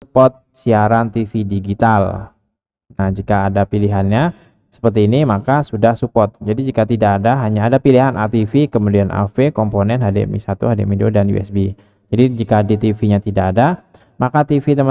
spot siaran TV digital. Nah, jika ada pilihannya seperti ini, maka sudah support. Jadi, jika tidak ada, hanya ada pilihan ATV, kemudian AV, komponen HDMI 1, HDMI 2, dan USB. Jadi, jika di TV-nya tidak ada, maka TV teman